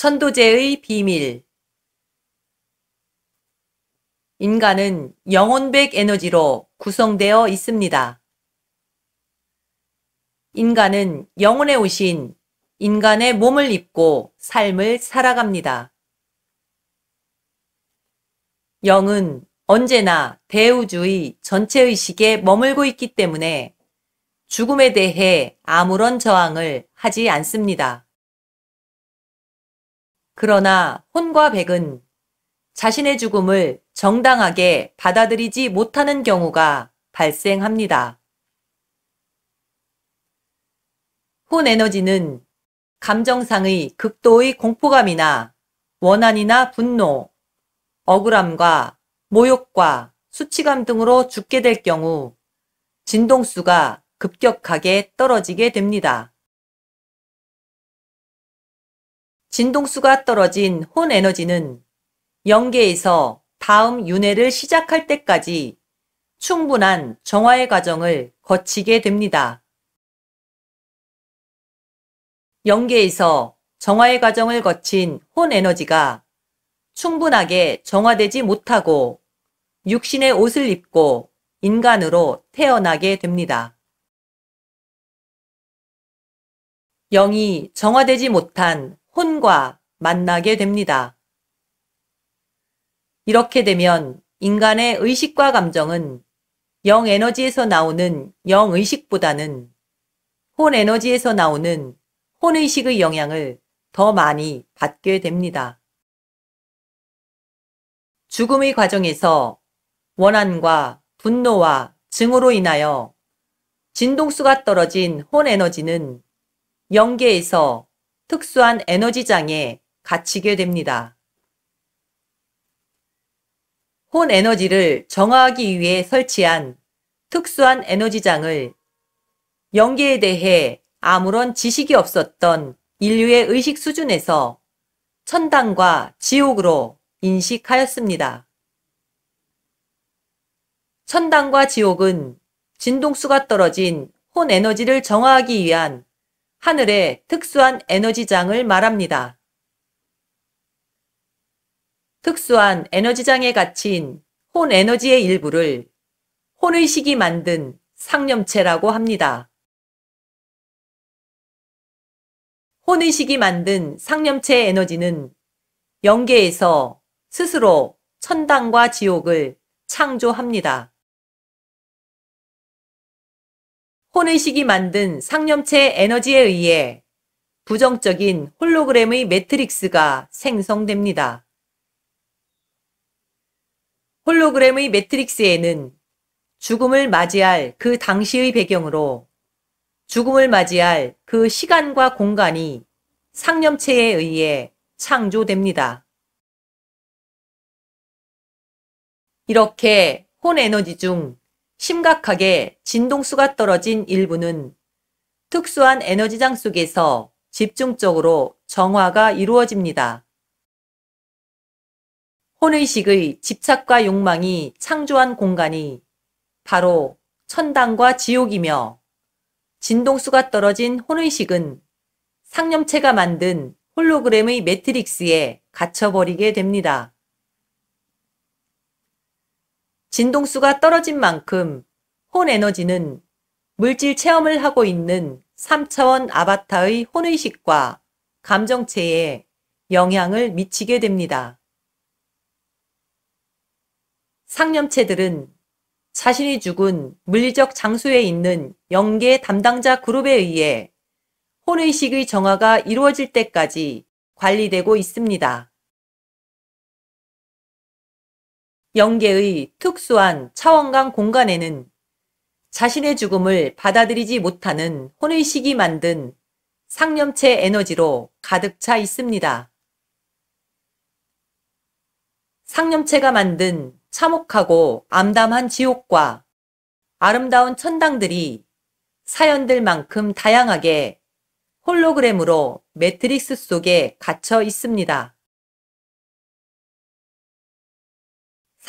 천도제의 비밀 인간은 영혼백 에너지로 구성되어 있습니다. 인간은 영혼에 오신 인간의 몸을 입고 삶을 살아갑니다. 영은 언제나 대우주의 전체의식에 머물고 있기 때문에 죽음에 대해 아무런 저항을 하지 않습니다. 그러나 혼과 백은 자신의 죽음을 정당하게 받아들이지 못하는 경우가 발생합니다. 혼 에너지는 감정상의 극도의 공포감이나 원한이나 분노, 억울함과 모욕과 수치감 등으로 죽게 될 경우 진동수가 급격하게 떨어지게 됩니다. 진동수가 떨어진 혼 에너지는 영계에서 다음 윤회를 시작할 때까지 충분한 정화의 과정을 거치게 됩니다. 영계에서 정화의 과정을 거친 혼 에너지가 충분하게 정화되지 못하고 육신의 옷을 입고 인간으로 태어나게 됩니다. 영이 정화되지 못한 혼과 만나게 됩니다. 이렇게 되면 인간의 의식과 감정은 영 에너지에서 나오는 영 의식보다는 혼 에너지에서 나오는 혼 의식의 영향을 더 많이 받게 됩니다. 죽음의 과정에서 원한과 분노와 증오로 인하여 진동수가 떨어진 혼 에너지는 영계에서 특수한 에너지장에 갇히게 됩니다. 혼 에너지를 정화하기 위해 설치한 특수한 에너지장을 연계에 대해 아무런 지식이 없었던 인류의 의식 수준에서 천당과 지옥으로 인식하였습니다. 천당과 지옥은 진동수가 떨어진 혼 에너지를 정화하기 위한 하늘의 특수한 에너지장을 말합니다. 특수한 에너지장에 갇힌 혼 에너지의 일부를 혼의식이 만든 상념체라고 합니다. 혼의식이 만든 상념체의 에너지는 영계에서 스스로 천당과 지옥을 창조합니다. 혼의식이 만든 상념체 에너지에 의해 부정적인 홀로그램의 매트릭스가 생성됩니다. 홀로그램의 매트릭스에는 죽음을 맞이할 그 당시의 배경으로 죽음을 맞이할 그 시간과 공간이 상념체에 의해 창조됩니다. 이렇게 혼에너지 중 심각하게 진동수가 떨어진 일부는 특수한 에너지장 속에서 집중적으로 정화가 이루어집니다. 혼의식의 집착과 욕망이 창조한 공간이 바로 천당과 지옥이며 진동수가 떨어진 혼의식은 상념체가 만든 홀로그램의 매트릭스에 갇혀버리게 됩니다. 진동수가 떨어진 만큼 혼 에너지는 물질 체험을 하고 있는 3차원 아바타의 혼의식과 감정체에 영향을 미치게 됩니다. 상념체들은 자신이 죽은 물리적 장소에 있는 영계 담당자 그룹에 의해 혼의식의 정화가 이루어질 때까지 관리되고 있습니다. 영계의 특수한 차원간 공간에는 자신의 죽음을 받아들이지 못하는 혼의식이 만든 상념체 에너지로 가득 차 있습니다. 상념체가 만든 참혹하고 암담한 지옥과 아름다운 천당들이 사연들만큼 다양하게 홀로그램으로 매트릭스 속에 갇혀 있습니다.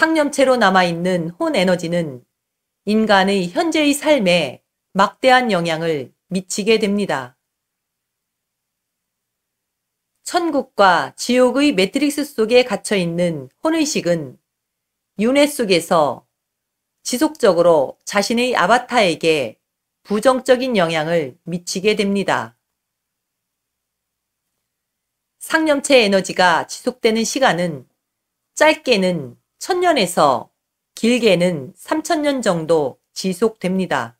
상념체로 남아있는 혼 에너지는 인간의 현재의 삶에 막대한 영향을 미치게 됩니다. 천국과 지옥의 매트릭스 속에 갇혀있는 혼의식은 윤회 속에서 지속적으로 자신의 아바타에게 부정적인 영향을 미치게 됩니다. 상념체 에너지가 지속되는 시간은 짧게는 천년에서 길게는 3천년 정도 지속됩니다.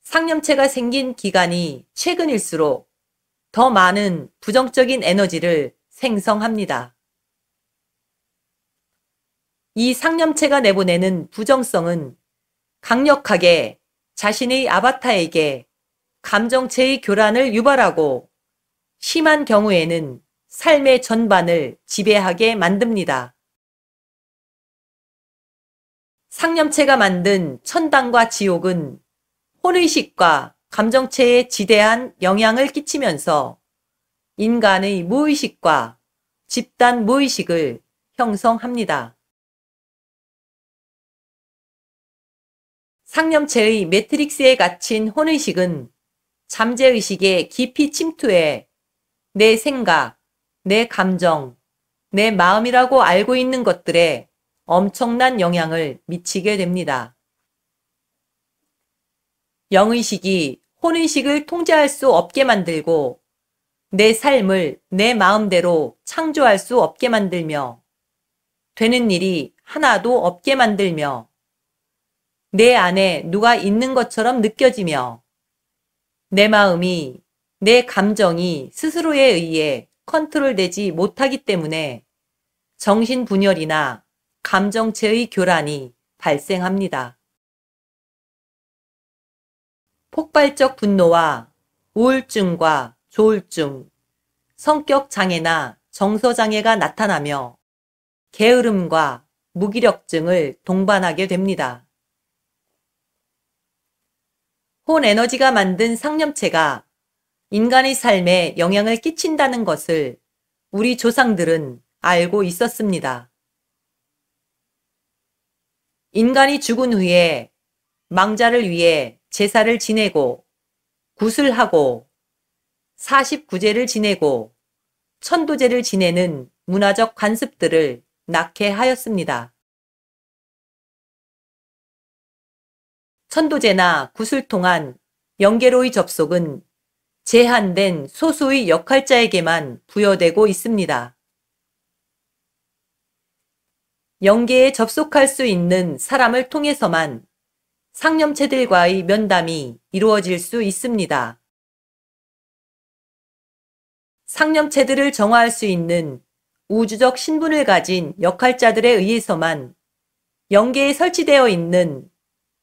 상염체가 생긴 기간이 최근일수록 더 많은 부정적인 에너지를 생성합니다. 이 상념체가 내보내는 부정성은 강력하게 자신의 아바타에게 감정체의 교란을 유발하고 심한 경우에는 삶의 전반을 지배하게 만듭니다. 상념체가 만든 천당과 지옥은 혼의식과 감정체에 지대한 영향을 끼치면서 인간의 무의식과 집단 무의식을 형성합니다. 상념체의 매트릭스에 갇힌 혼의식은 잠재의식에 깊이 침투해 내 생각, 내 감정, 내 마음이라고 알고 있는 것들에 엄청난 영향을 미치게 됩니다. 영의식이 혼의식을 통제할 수 없게 만들고 내 삶을 내 마음대로 창조할 수 없게 만들며 되는 일이 하나도 없게 만들며 내 안에 누가 있는 것처럼 느껴지며 내 마음이 내 감정이 스스로에 의해 컨트롤되지 못하기 때문에 정신분열이나 감정체의 교란이 발생합니다. 폭발적 분노와 우울증과 조울증, 성격장애나 정서장애가 나타나며 게으름과 무기력증을 동반하게 됩니다. 혼 에너지가 만든 상념체가 인간의 삶에 영향을 끼친다는 것을 우리 조상들은 알고 있었습니다. 인간이 죽은 후에 망자를 위해 제사를 지내고 구슬하고 49제를 지내고 천도제를 지내는 문화적 관습들을 낳게 하였습니다. 천도제나 구슬 통한 영계로의 접속은 제한된 소수의 역할자에게만 부여되고 있습니다. 영계에 접속할 수 있는 사람을 통해서만 상념체들과의 면담이 이루어질 수 있습니다. 상념체들을 정화할 수 있는 우주적 신분을 가진 역할자들에 의해서만 영계에 설치되어 있는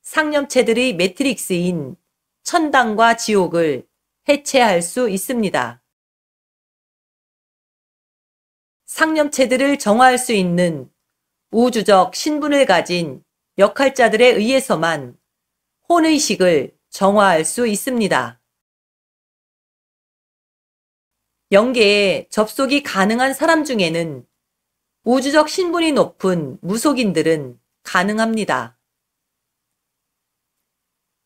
상념체들의 매트릭스인 천당과 지옥을 해체할 수 있습니다. 상념체들을 정화할 수 있는 우주적 신분을 가진 역할자들에 의해서만 혼의식을 정화할 수 있습니다. 영계에 접속이 가능한 사람 중에는 우주적 신분이 높은 무속인들은 가능합니다.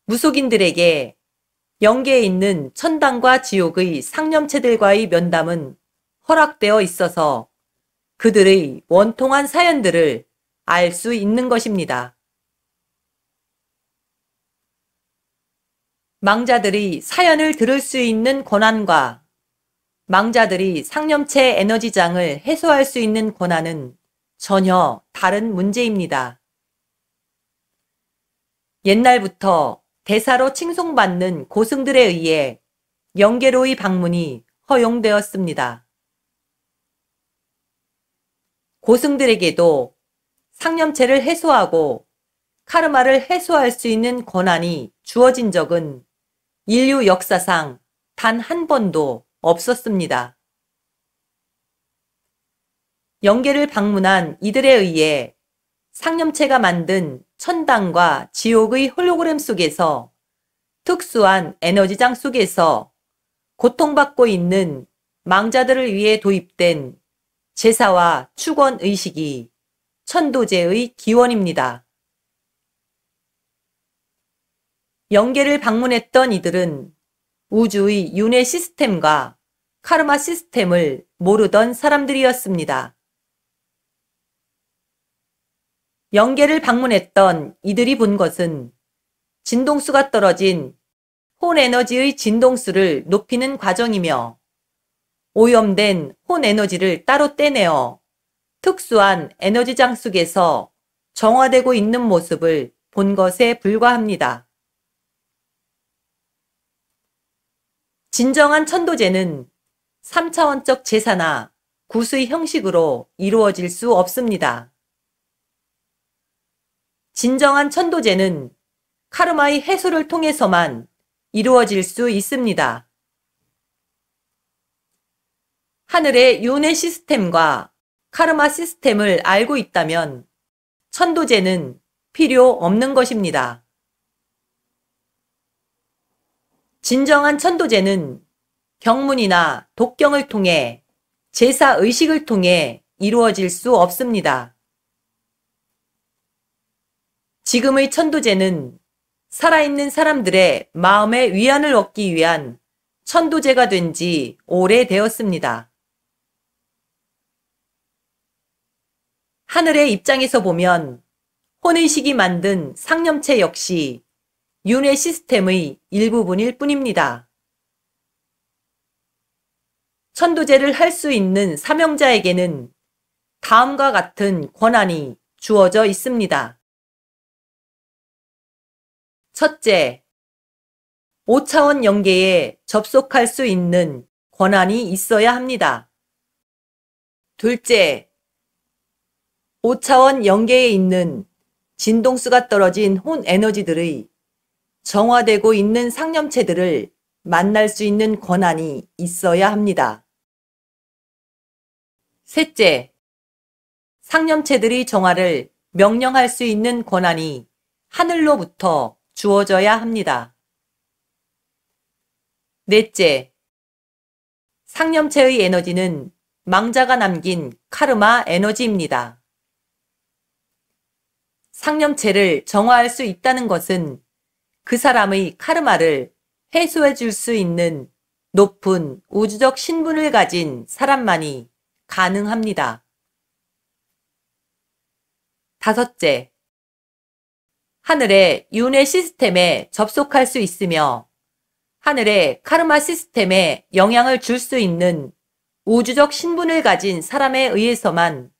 무속인들에게 영계에 있는 천당과 지옥의 상념체들과의 면담은 허락되어 있어서 그들의 원통한 사연들을 알 수 있는 것입니다. 망자들이 사연을 들을 수 있는 권한과 망자들이 상념체 에너지장을 해소할 수 있는 권한은 전혀 다른 문제입니다. 옛날부터 대사로 칭송받는 고승들에 의해 영계로의 방문이 허용되었습니다. 고승들에게도 상념체를 해소하고 카르마를 해소할 수 있는 권한이 주어진 적은 인류 역사상 단 한 번도 없었습니다. 영계를 방문한 이들에 의해 상념체가 만든 천당과 지옥의 홀로그램 속에서 특수한 에너지장 속에서 고통받고 있는 망자들을 위해 도입된 제사와 축원 의식이 천도제의 기원입니다. 영계를 방문했던 이들은 우주의 윤회 시스템과 카르마 시스템을 모르던 사람들이었습니다. 영계를 방문했던 이들이 본 것은 진동수가 떨어진 혼 에너지의 진동수를 높이는 과정이며 오염된 혼 에너지를 따로 떼내어 특수한 에너지장 속에서 정화되고 있는 모습을 본 것에 불과합니다. 진정한 천도제는 3차원적 제사나 구수의 형식으로 이루어질 수 없습니다. 진정한 천도제는 카르마의 해소를 통해서만 이루어질 수 있습니다. 하늘의 윤회 시스템과 카르마 시스템을 알고 있다면 천도제는 필요 없는 것입니다. 진정한 천도제는 경문이나 독경을 통해 제사 의식을 통해 이루어질 수 없습니다. 지금의 천도제는 살아있는 사람들의 마음의 위안을 얻기 위한 천도제가 된 지 오래되었습니다. 하늘의 입장에서 보면 혼의식이 만든 상념체 역시 윤회 시스템의 일부분일 뿐입니다. 천도제를 할 수 있는 사명자에게는 다음과 같은 권한이 주어져 있습니다. 첫째, 5차원 연계에 접속할 수 있는 권한이 있어야 합니다. 둘째, 5차원 연계에 있는 진동수가 떨어진 혼 에너지들의 정화되고 있는 상념체들을 만날 수 있는 권한이 있어야 합니다. 셋째, 상념체들이 정화를 명령할 수 있는 권한이 하늘로부터 주어져야 합니다. 넷째, 상념체의 에너지는 망자가 남긴 카르마 에너지입니다. 상념체를 정화할 수 있다는 것은 그 사람의 카르마를 해소해 줄 수 있는 높은 우주적 신분을 가진 사람만이 가능합니다. 다섯째, 하늘의 윤회 시스템에 접속할 수 있으며 하늘의 카르마 시스템에 영향을 줄 수 있는 우주적 신분을 가진 사람에 의해서만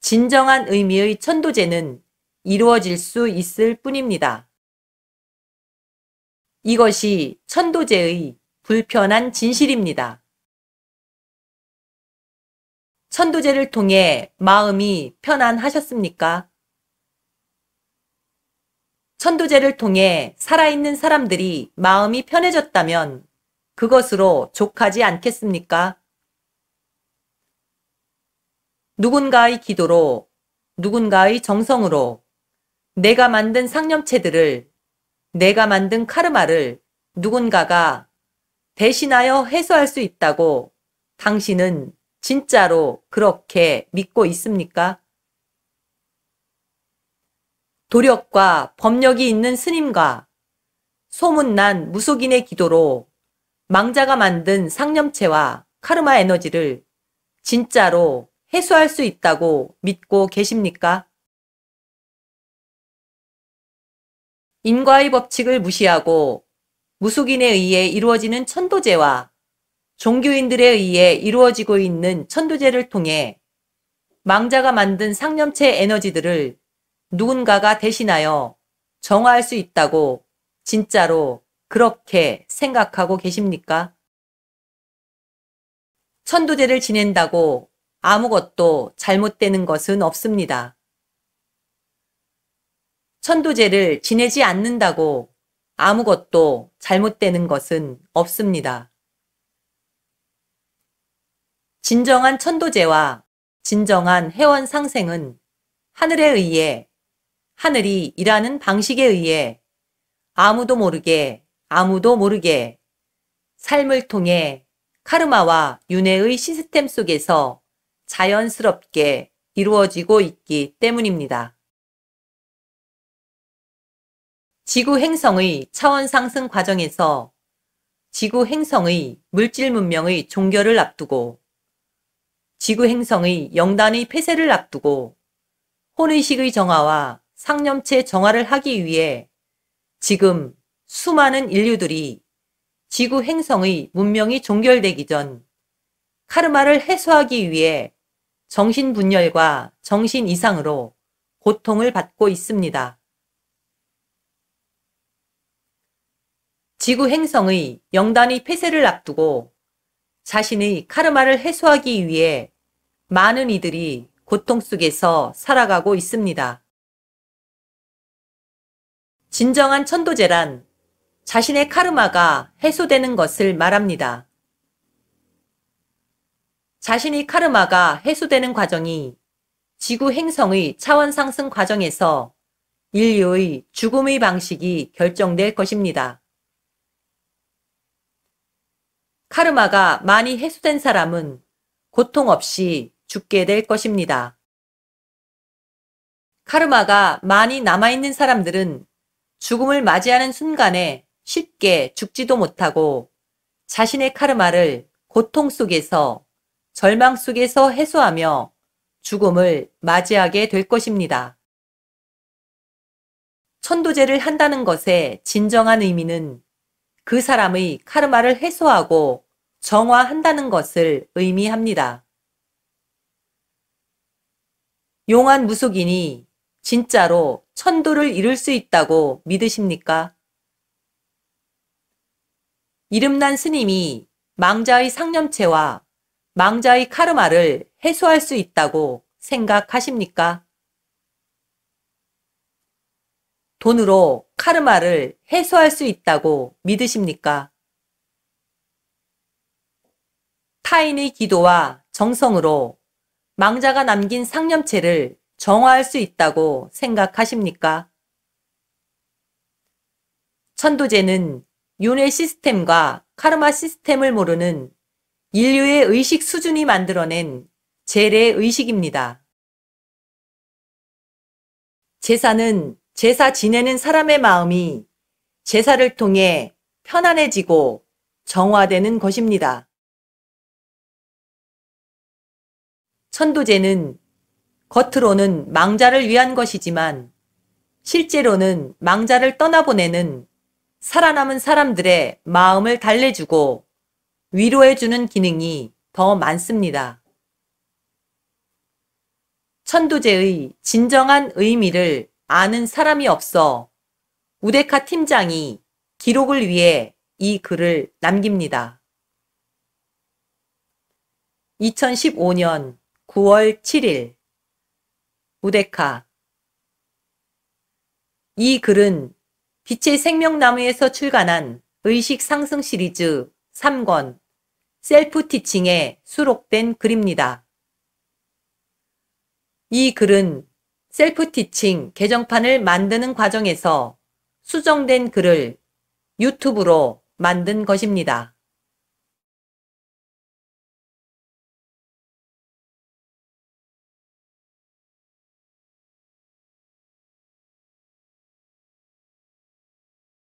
진정한 의미의 천도제는 이루어질 수 있을 뿐입니다. 이것이 천도제의 불편한 진실입니다. 천도제를 통해 마음이 편안하셨습니까? 천도제를 통해 살아있는 사람들이 마음이 편해졌다면 그것으로 족하지 않겠습니까? 누군가의 기도로, 누군가의 정성으로 내가 만든 상념체들을, 내가 만든 카르마를 누군가가 대신하여 해소할 수 있다고 당신은 진짜로 그렇게 믿고 있습니까? 도력과 법력이 있는 스님과 소문난 무속인의 기도로 망자가 만든 상념체와 카르마 에너지를 진짜로 해소할 수 있다고 믿고 계십니까? 인과의 법칙을 무시하고 무속인에 의해 이루어지는 천도제와 종교인들에 의해 이루어지고 있는 천도제를 통해 망자가 만든 상념체 에너지들을 누군가가 대신하여 정화할 수 있다고 진짜로 그렇게 생각하고 계십니까? 천도제를 지낸다고 아무것도 잘못되는 것은 없습니다. 천도제를 지내지 않는다고 아무것도 잘못되는 것은 없습니다. 진정한 천도제와 진정한 회원 상생은 하늘에 의해 하늘이 일하는 방식에 의해 아무도 모르게 아무도 모르게 삶을 통해 카르마와 윤회의 시스템 속에서 자연스럽게 이루어지고 있기 때문입니다. 지구 행성의 차원 상승 과정에서 지구 행성의 물질 문명의 종결을 앞두고 지구 행성의 영단의 폐쇄를 앞두고 혼의식의 정화와 상념체 정화를 하기 위해 지금 수많은 인류들이 지구 행성의 문명이 종결되기 전 카르마를 해소하기 위해 정신 분열과 정신 이상으로 고통을 받고 있습니다. 지구 행성의 영단이 폐쇄를 앞두고 자신의 카르마를 해소하기 위해 많은 이들이 고통 속에서 살아가고 있습니다. 진정한 천도제란 자신의 카르마가 해소되는 것을 말합니다. 자신의 카르마가 해소되는 과정이 지구 행성의 차원 상승 과정에서 인류의 죽음의 방식이 결정될 것입니다. 카르마가 많이 해소된 사람은 고통 없이 죽게 될 것입니다. 카르마가 많이 남아있는 사람들은 죽음을 맞이하는 순간에 쉽게 죽지도 못하고 자신의 카르마를 고통 속에서 절망 속에서 해소하며 죽음을 맞이하게 될 것입니다. 천도제를 한다는 것의 진정한 의미는 그 사람의 카르마를 해소하고 정화한다는 것을 의미합니다. 용한 무속인이 진짜로 천도를 이룰 수 있다고 믿으십니까? 이름난 스님이 망자의 상념체와 망자의 카르마를 해소할 수 있다고 생각하십니까? 돈으로 카르마를 해소할 수 있다고 믿으십니까? 타인의 기도와 정성으로 망자가 남긴 상념체를 정화할 수 있다고 생각하십니까? 천도제는 윤회 시스템과 카르마 시스템을 모르는 인류의 의식 수준이 만들어낸 재래 의식입니다. 제사는 제사 지내는 사람의 마음이 제사를 통해 편안해지고 정화되는 것입니다. 천도제는 겉으로는 망자를 위한 것이지만 실제로는 망자를 떠나보내는 살아남은 사람들의 마음을 달래주고 위로해주는 기능이 더 많습니다. 천도제의 진정한 의미를 아는 사람이 없어 우데카 팀장이 기록을 위해 이 글을 남깁니다. 2015년 9월 7일 우데카. 이 글은 빛의 생명나무에서 출간한 의식 상승 시리즈 3권 셀프 티칭에 수록된 글입니다. 이 글은 셀프 티칭 개정판을 만드는 과정에서 수정된 글을 유튜브로 만든 것입니다.